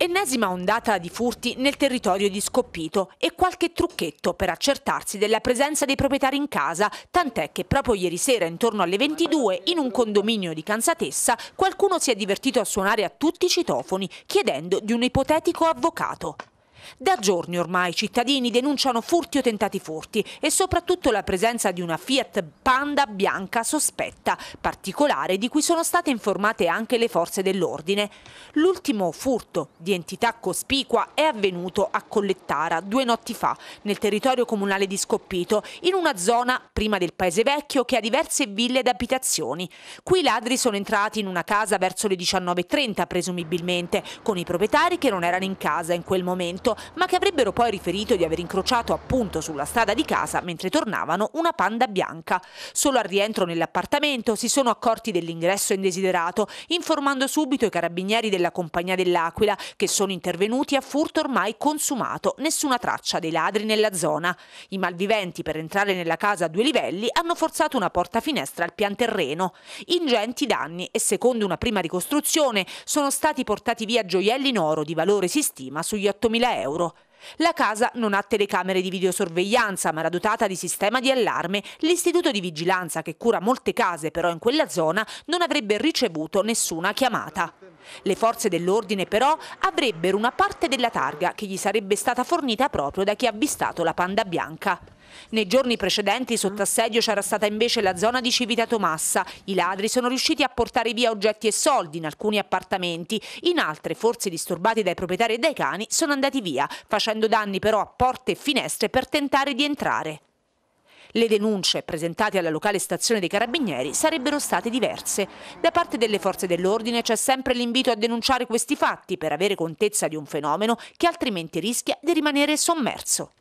Ennesima ondata di furti nel territorio di Scoppito e qualche trucchetto per accertarsi della presenza dei proprietari in casa, tant'è che proprio ieri sera intorno alle 22 in un condominio di Cansatessa qualcuno si è divertito a suonare a tutti i citofoni chiedendo di un ipotetico avvocato. Da giorni ormai i cittadini denunciano furti o tentati furti e soprattutto la presenza di una Fiat Panda bianca sospetta, particolare di cui sono state informate anche le forze dell'ordine. L'ultimo furto di entità cospicua è avvenuto a Collettara due notti fa, nel territorio comunale di Scoppito, in una zona prima del Paese Vecchio che ha diverse ville ed abitazioni. Qui i ladri sono entrati in una casa verso le 19.30 presumibilmente, con i proprietari che non erano in casa in quel momento ma che avrebbero poi riferito di aver incrociato appunto sulla strada di casa mentre tornavano una panda bianca. Solo al rientro nell'appartamento si sono accorti dell'ingresso indesiderato, informando subito i carabinieri della compagnia dell'Aquila che sono intervenuti a furto ormai consumato, nessuna traccia dei ladri nella zona. I malviventi per entrare nella casa a due livelli hanno forzato una porta finestra al pian terreno. Ingenti danni e secondo una prima ricostruzione sono stati portati via gioielli in oro di valore si stima sugli 8.000 euro euro. La casa non ha telecamere di videosorveglianza, ma era dotata di sistema di allarme. L'istituto di vigilanza, che cura molte case però in quella zona, non avrebbe ricevuto nessuna chiamata. Le forze dell'ordine però avrebbero una parte della targa che gli sarebbe stata fornita proprio da chi ha avvistato la panda bianca. Nei giorni precedenti mm. sotto assedio c'era stata invece la zona di Civita Tomassa. I ladri sono riusciti a portare via oggetti e soldi in alcuni appartamenti, in altre, forse disturbati dai proprietari e dai cani, sono andati via, facendo danni però a porte e finestre per tentare di entrare. Le denunce presentate alla locale stazione dei Carabinieri sarebbero state diverse. Da parte delle forze dell'ordine c'è sempre l'invito a denunciare questi fatti per avere contezza di un fenomeno che altrimenti rischia di rimanere sommerso.